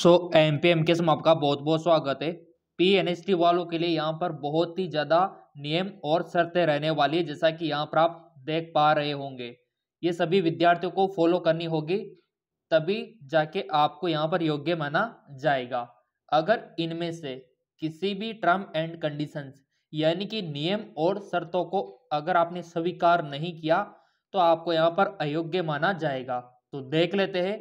सो M P M के समय आपका बहुत बहुत स्वागत है पी एन एस टी वालों के लिए यहाँ पर बहुत ही ज़्यादा नियम और शर्तें रहने वाली है जैसा कि यहाँ पर आप देख पा रहे होंगे ये सभी विद्यार्थियों को फॉलो करनी होगी तभी जाके आपको यहाँ पर योग्य माना जाएगा अगर इनमें से किसी भी टर्म एंड कंडीशंस यानी कि नियम और शर्तों को अगर आपने स्वीकार नहीं किया तो आपको यहाँ पर अयोग्य माना जाएगा तो देख लेते हैं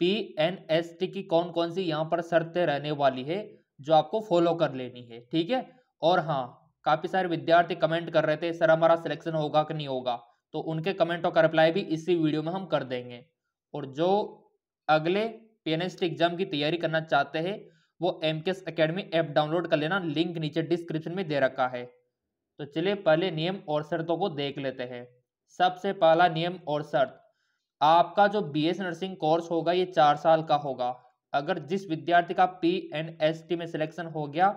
पी एन एस टी की कौन कौन सी यहाँ पर शर्तें रहने वाली है जो आपको फॉलो कर लेनी है ठीक है और हाँ काफ़ी सारे विद्यार्थी कमेंट कर रहे थे सर हमारा सिलेक्शन होगा कि नहीं होगा तो उनके कमेंटों का रिप्लाई भी इसी वीडियो में हम कर देंगे और जो अगले पी एग्जाम की तैयारी करना चाहते हैं वो M K S academy app download कर लेना लिंक नीचे डिस्क्रिप्शन में दे रखा है तो चलिए पहले नियम और शर्तों को देख लेते हैं सबसे पहला नियम और शर्त आपका जो बीएस नर्सिंग कोर्स होगा ये चार साल का होगा अगर जिस विद्यार्थी का पी एन एस टी में सिलेक्शन हो गया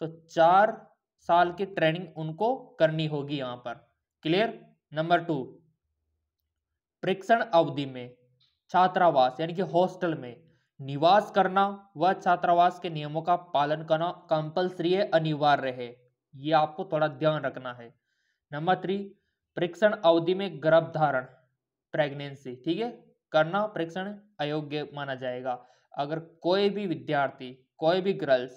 तो चार साल की ट्रेनिंग उनको करनी होगी यहाँ पर क्लियर नंबर टू परीक्षण अवधि में छात्रावास यानी कि हॉस्टल में निवास करना व छात्रावास के नियमों का पालन करना कंपल्सरी है अनिवार्य है ये आपको थोड़ा ध्यान रखना है नंबर थ्री परीक्षण अवधि में गर्भ धारण प्रेगनेंसी ठीक है करना परीक्षण अयोग्य माना जाएगा अगर कोई भी विद्यार्थी कोई भी गर्ल्स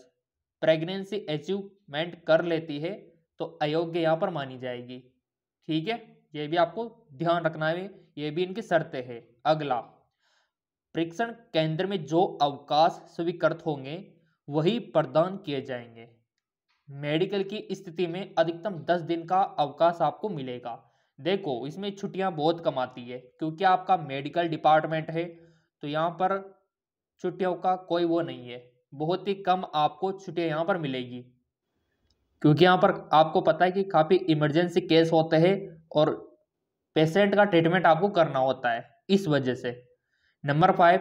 प्रेगनेंसी अचीवमेंट कर लेती है तो अयोग्य यहाँ पर मानी जाएगी ठीक है ये भी आपको ध्यान रखना है ये भी इनकी शर्तें है अगला परीक्षण केंद्र में जो अवकाश स्वीकृत होंगे वही प्रदान किए जाएंगे मेडिकल की स्थिति में अधिकतम दस दिन का अवकाश आपको मिलेगा देखो इसमें छुट्टियां बहुत कम आती है क्योंकि आपका मेडिकल डिपार्टमेंट है तो यहाँ पर छुट्टियों का कोई वो नहीं है बहुत ही कम आपको छुट्टियाँ यहाँ पर मिलेगी क्योंकि यहाँ पर आपको पता है कि काफ़ी इमरजेंसी केस होते हैं और पेशेंट का ट्रीटमेंट आपको करना होता है इस वजह से नंबर फाइव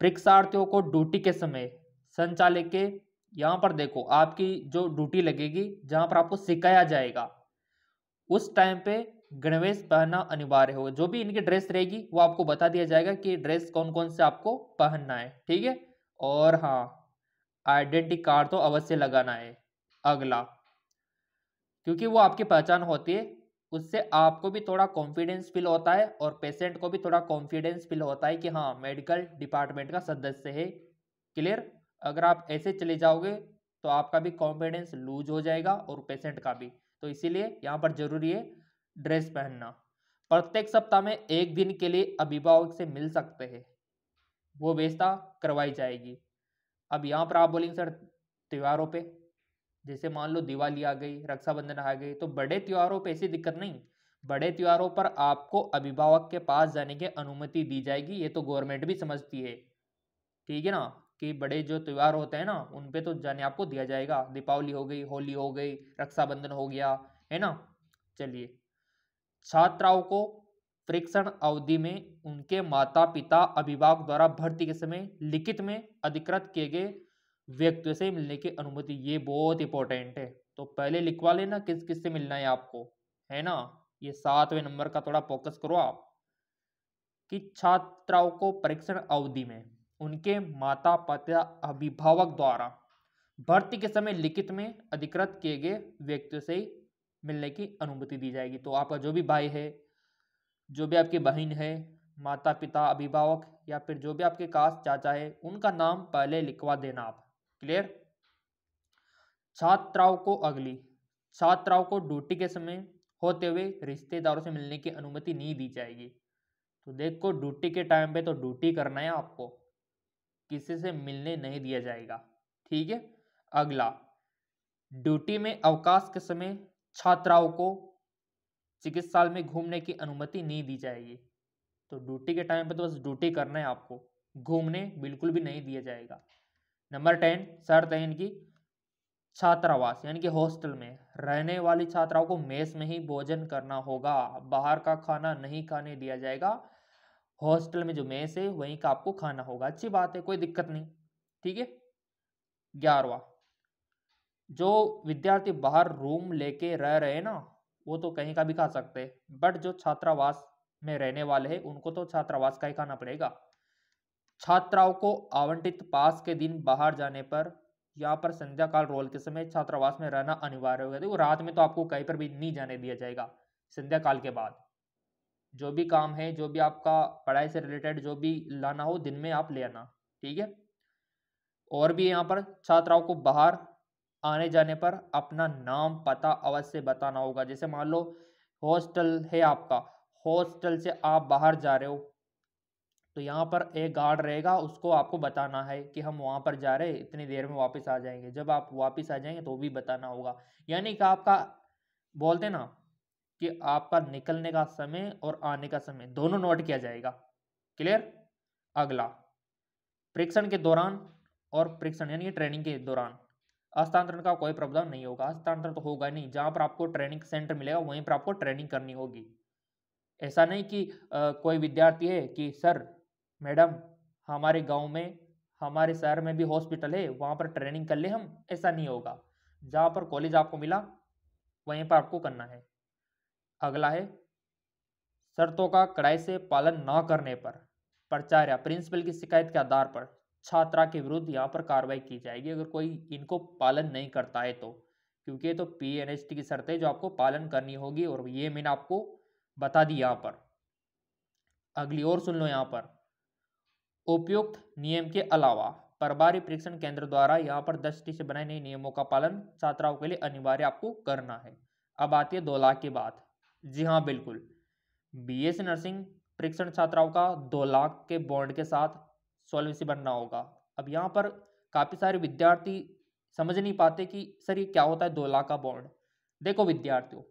परीक्षार्थियों को ड्यूटी के समय संचालक के यहाँ पर देखो आपकी जो ड्यूटी लगेगी जहाँ पर आपको सिखाया जाएगा उस टाइम पे गणवेश पहनना अनिवार्य होगा जो भी इनकी ड्रेस रहेगी वो आपको बता दिया जाएगा कि ड्रेस कौन कौन से आपको पहनना है ठीक है और हाँ आइडेंटिटी कार्ड तो अवश्य लगाना है अगला क्योंकि वो आपकी पहचान होती है उससे आपको भी थोड़ा कॉन्फिडेंस फील होता है और पेशेंट को भी थोड़ा कॉन्फिडेंस फील होता है कि हाँ मेडिकल डिपार्टमेंट का सदस्य है क्लियर अगर आप ऐसे चले जाओगे तो आपका भी कॉन्फिडेंस लूज हो जाएगा और पेशेंट का भी तो इसीलिए यहाँ पर जरूरी है ड्रेस पहनना प्रत्येक सप्ताह में एक दिन के लिए अभिभावक से मिल सकते हैं वो व्यवस्था करवाई जाएगी अब यहाँ पर आप बोलेंगे सर त्योहारों पे जैसे मान लो दिवाली आ गई रक्षाबंधन आ गई तो बड़े त्योहारों पे ऐसी दिक्कत नहीं बड़े त्योहारों पर आपको अभिभावक के पास जाने की अनुमति दी जाएगी ये तो गवर्नमेंट भी समझती है ठीक है ना कि बड़े जो त्यौहार होते हैं ना उन पे तो जाने आपको दिया जाएगा दीपावली हो गई होली हो गई रक्षाबंधन हो गया है ना चलिए छात्राओं को परीक्षण अवधि में उनके माता पिता अभिभावक द्वारा भर्ती के समय लिखित में अधिकृत किए गए व्यक्तियों से मिलने की अनुमति ये बहुत इंपॉर्टेंट है तो पहले लिखवा लेना किस किस से मिलना है आपको है ना ये सातवें नंबर का थोड़ा फोकस करो आप कि छात्राओं को परीक्षण अवधि में उनके माता पिता अभिभावक द्वारा भर्ती के समय लिखित में अधिकृत किए गए व्यक्ति से मिलने की अनुमति दी जाएगी तो आपका जो भी भाई है जो भी आपकी बहन है माता पिता अभिभावक या फिर जो भी आपके काश चाचा है उनका नाम पहले लिखवा देना आप क्लियर छात्राओं को अगली छात्राओं को ड्यूटी के समय होते हुए रिश्तेदारों से मिलने की अनुमति नहीं दी जाएगी तो देखो ड्यूटी के टाइम पे तो ड्यूटी करना है आपको किसी से मिलने नहीं दिया जाएगा ठीक है अगला ड्यूटी में अवकाश के समय छात्राओं को चिकित्सालय में घूमने की अनुमति नहीं दी जाएगी तो ड्यूटी के टाइम पर तो बस ड्यूटी करना है आपको घूमने बिल्कुल भी नहीं दिया जाएगा नंबर टेन शर्त है इनकी छात्रावास यानी कि हॉस्टल में रहने वाली छात्राओं को मेस में ही भोजन करना होगा बाहर का खाना नहीं खाने दिया जाएगा हॉस्टल में जो मेस है वहीं का आपको खाना होगा अच्छी बात है कोई दिक्कत नहीं ठीक है ग्यारहवा जो विद्यार्थी बाहर रूम लेके रह रहे हैं ना वो तो कहीं का भी खा सकते हैं बट जो छात्रावास में रहने वाले हैं उनको तो छात्रावास का ही खाना पड़ेगा छात्राओं को आवंटित पास के दिन बाहर जाने पर यहाँ पर संध्या काल रोल के समय छात्रावास में रहना अनिवार्य होगा देखो रात में तो आपको कहीं पर भी नहीं जाने दिया जाएगा संध्या काल के बाद जो भी काम है जो भी आपका पढ़ाई से रिलेटेड जो भी लाना हो दिन में आप ले आना ठीक है और भी यहाँ पर छात्राओं को बाहर आने जाने पर अपना नाम पता अवश्य बताना होगा जैसे मान लो हॉस्टल है आपका हॉस्टल से आप बाहर जा रहे हो तो यहाँ पर एक गार्ड रहेगा उसको आपको बताना है कि हम वहाँ पर जा रहे हैं इतनी देर में वापस आ जाएंगे जब आप वापस आ जाएंगे तो भी बताना होगा यानी कि आपका बोलते ना कि आपका निकलने का समय और आने का समय दोनों नोट किया जाएगा क्लियर अगला परीक्षण के दौरान और परीक्षण यानी ट्रेनिंग के दौरान हस्तांतरण का कोई प्रावधान नहीं होगा हस्तांतरण तो होगा नहीं जहाँ पर आपको ट्रेनिंग सेंटर मिलेगा वहीं पर आपको ट्रेनिंग करनी होगी ऐसा नहीं कि आ, कोई विद्यार्थी है कि सर मैडम हमारे गांव में हमारे शहर में भी हॉस्पिटल है वहाँ पर ट्रेनिंग कर ले हम ऐसा नहीं होगा जहाँ पर कॉलेज आपको मिला वहीं पर आपको करना है अगला है शर्तों का कड़ाई से पालन न करने पर प्रचार या प्रिंसिपल की शिकायत के आधार पर छात्रा के विरुद्ध यहाँ पर कार्रवाई की जाएगी अगर कोई इनको पालन नहीं करता है तो क्योंकि ये तो पी एन टी की शर्त है जो आपको पालन करनी होगी और ये मैंने आपको बता दी यहाँ पर अगली और सुन लो यहाँ पर उपयुक्त नियम के अलावा प्रभारी परीक्षण केंद्र द्वारा यहाँ पर दृष्टि से बनाए नए नियमों का पालन छात्राओं के लिए अनिवार्य आपको करना है अब आती है दो लाख की बात जी हाँ बिल्कुल बीएस नर्सिंग परीक्षण छात्राओं का दो लाख के बॉन्ड के साथ सोलवेंसी बनना होगा अब यहाँ पर काफ़ी सारे विद्यार्थी समझ नहीं पाते कि सर ये क्या होता है दो लाख का बॉन्ड देखो विद्यार्थियों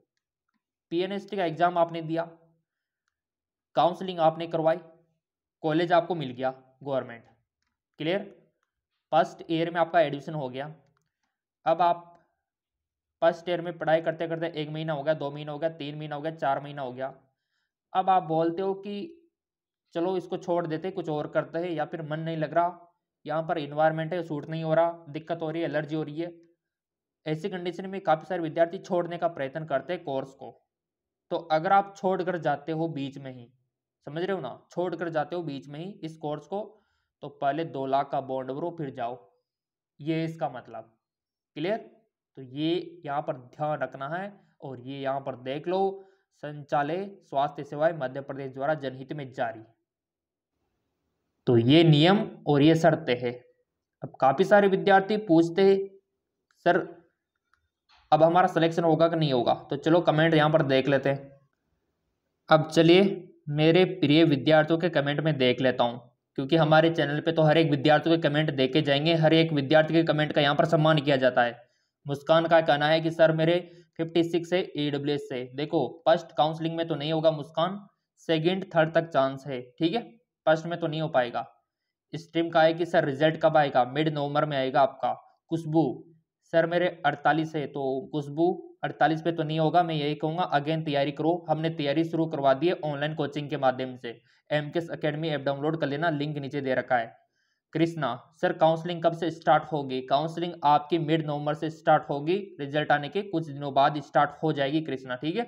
पीएनएसटी का एग्ज़ाम आपने दिया काउंसलिंग आपने करवाई कॉलेज आपको मिल गया गवर्नमेंट क्लियर फर्स्ट ईयर में आपका एडमिशन हो गया अब आप फर्स्ट ईयर में पढ़ाई करते करते एक महीना हो गया दो महीना हो गया तीन महीना हो गया चार महीना हो गया अब आप बोलते हो कि चलो इसको छोड़ देते कुछ और करते हैं या फिर मन नहीं लग रहा यहाँ पर इन्वायरमेंट है सूट नहीं हो रहा दिक्कत हो रही है एलर्जी हो रही है ऐसी कंडीशन में काफ़ी सारे विद्यार्थी छोड़ने का प्रयत्न करते हैं कोर्स को तो अगर आप छोड़ कर जाते हो बीच में ही समझ रहे हो ना छोड़ कर जाते हो बीच में ही इस कोर्स को तो पहले दो लाख का बॉन्ड भरो फिर जाओ ये इसका मतलब क्लियर तो ये यहाँ पर ध्यान रखना है और ये यहाँ पर देख लो संचालय स्वास्थ्य सेवाएं मध्य प्रदेश द्वारा जनहित में जारी तो ये नियम और ये शर्तें हैं अब काफ़ी सारे विद्यार्थी पूछते हैं सर अब हमारा सिलेक्शन होगा कि नहीं होगा तो चलो कमेंट यहाँ पर देख लेते हैं अब चलिए मेरे प्रिय विद्यार्थियों के कमेंट में देख लेता हूँ क्योंकि हमारे चैनल पे तो हर एक विद्यार्थियों के कमेंट देखे जाएंगे हर एक विद्यार्थी के कमेंट का यहाँ पर सम्मान किया जाता है मुस्कान का कहना है कि सर मेरे 56 है ए से देखो फर्स्ट काउंसलिंग में तो नहीं होगा मुस्कान सेकेंड थर्ड तक चांस है ठीक है फर्स्ट में तो नहीं हो पाएगा स्ट्रीम का है कि सर रिजल्ट कब आएगा मिड नवंबर में आएगा आपका खुशबू सर मेरे 48 है तो खुशबू 48 पे तो नहीं होगा मैं यही कहूँगा अगेन तैयारी करो हमने तैयारी शुरू करवा दी है ऑनलाइन कोचिंग के माध्यम से M K S academy app download कर लेना लिंक नीचे दे रखा है कृष्णा सर काउंसलिंग कब से स्टार्ट होगी काउंसलिंग आपकी मिड नवंबर से स्टार्ट होगी रिजल्ट आने के कुछ दिनों बाद स्टार्ट हो जाएगी कृष्णा ठीक है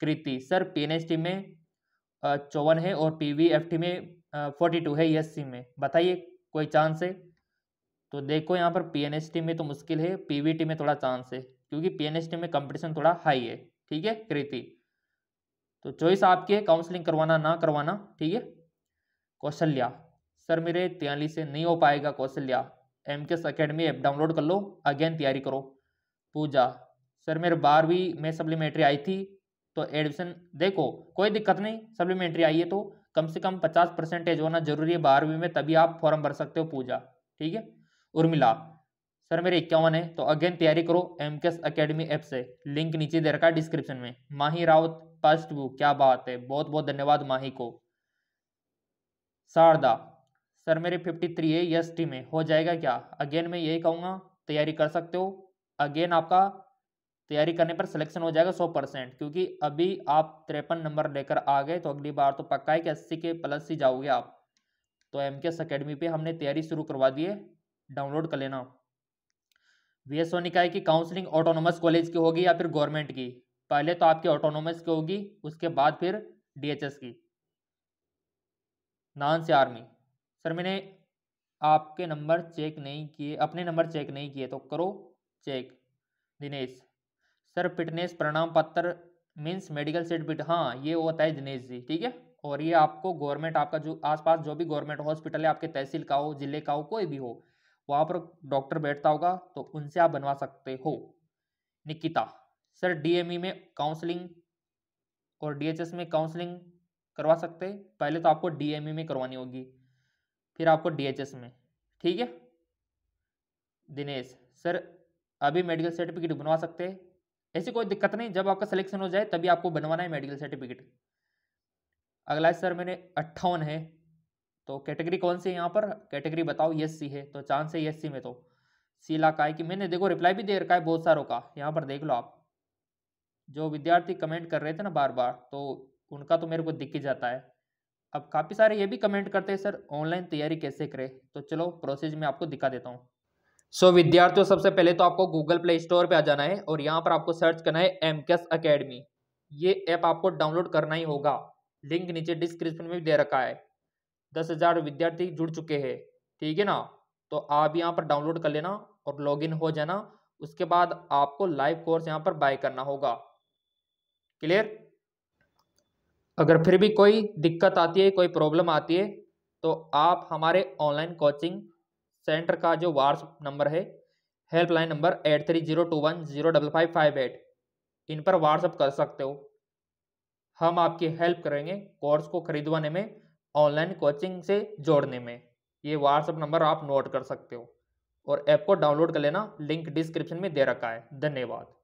कृति सर पी में चौवन है और पी में फोर्टी टू है एस e में बताइए कोई चांस है तो देखो यहाँ पर पी में तो मुश्किल है पी में थोड़ा चांस है क्योंकि पी में कंपटीशन थोड़ा हाई है ठीक है कृति तो चॉइस आपकी है काउंसलिंग करवाना ना करवाना ठीक है कौशल्या सर मेरे त्यालीस से नहीं हो पाएगा Kaushalya M K S academy app download कर लो अगेन तैयारी करो पूजा सर मेरे बारहवीं में सप्लीमेंट्री आई थी तो एडमिशन देखो कोई दिक्कत नहीं सप्लीमेंट्री आई है तो कम से कम पचास परसेंटेज होना जरूरी है बारहवीं में तभी आप फॉर्म भर सकते हो पूजा ठीक है उर्मिला सर मेरे इक्यावन है तो अगेन तैयारी करो M K S academy app से लिंक नीचे दे रखा है डिस्क्रिप्शन में माही राउत फर्स्ट व्यू क्या बात है बहुत बहुत धन्यवाद माही को शारदा सर मेरे फिफ्टी थ्री है यस टी में हो जाएगा क्या अगेन मैं यही कहूँगा तैयारी कर सकते हो अगेन आपका तैयारी करने पर सिलेक्शन हो जाएगा सौ परसेंट क्योंकि अभी आप तिरपन नंबर लेकर आ गए तो अगली बार तो पक्का है कि अस्सी के प्लस ही जाओगे आप तो एम के एस अकेडमी पर हमने तैयारी शुरू करवा दी है डाउनलोड कर लेना वी एस है की काउंसलिंग ऑटोनोमस कॉलेज की होगी या फिर गवर्नमेंट की पहले तो आपकी ऑटोनोमस की होगी उसके बाद फिर एस की नान से आर्मी सर मैंने आपके नंबर चेक नहीं किए अपने नंबर चेक नहीं किए तो करो चेक दिनेश सर फिटनेस प्रणाम पत्र मीन्स मेडिकल सर्टिफिकेट हाँ ये होता है दिनेश जी ठीक है और ये आपको गवर्नमेंट आपका जो आसपास जो भी गवर्नमेंट हॉस्पिटल है आपके तहसील का हो जिले का हो कोई भी हो वहाँ पर डॉक्टर बैठता होगा तो उनसे आप बनवा सकते हो निकिता सर डीएमई में काउंसलिंग और डीएचएस में काउंसलिंग करवा सकते पहले तो आपको डीएमई में करवानी होगी फिर आपको डीएचएस में ठीक है दिनेश सर अभी मेडिकल सर्टिफिकेट बनवा सकते हैं ऐसी कोई दिक्कत नहीं जब आपका सिलेक्शन हो जाए तभी आपको बनवाना है मेडिकल सर्टिफिकेट अगला सर मैंने अट्ठावन है तो कैटेगरी कौन सी है यहाँ पर कैटेगरी बताओ यस e सी है तो चांस है यस e सी में तो सीला का है कि मैंने देखो रिप्लाई भी दे रखा है बहुत सारों का यहाँ पर देख लो आप जो विद्यार्थी कमेंट कर रहे थे ना बार बार तो उनका तो मेरे को दिख ही जाता है अब काफ़ी सारे ये भी कमेंट करते हैं सर ऑनलाइन तैयारी कैसे करें तो चलो प्रोसेस में आपको दिखा देता हूँ सो so, विद्यार्थियों सबसे पहले तो आपको गूगल प्ले स्टोर पर आ जाना है और यहाँ पर आपको सर्च करना है एम के अकेडमी ये ऐप आपको डाउनलोड करना ही होगा लिंक नीचे डिस्क्रिप्शन में भी दे रखा है दस हज़ार विद्यार्थी जुड़ चुके हैं ठीक है ना तो आप यहाँ पर डाउनलोड कर लेना और लॉगिन हो जाना उसके बाद आपको लाइव कोर्स यहाँ पर बाय करना होगा क्लियर अगर फिर भी कोई दिक्कत आती है कोई प्रॉब्लम आती है तो आप हमारे ऑनलाइन कोचिंग सेंटर का जो व्हाट्सअप नंबर है helpline number eight three zero two one zero double five five eight इन पर व्हाट्सअप कर सकते हो हम आपकी हेल्प करेंगे कोर्स को खरीदवाने में ऑनलाइन कोचिंग से जोड़ने में ये व्हाट्सअप नंबर आप नोट कर सकते हो और ऐप को डाउनलोड कर लेना लिंक डिस्क्रिप्शन में दे रखा है धन्यवाद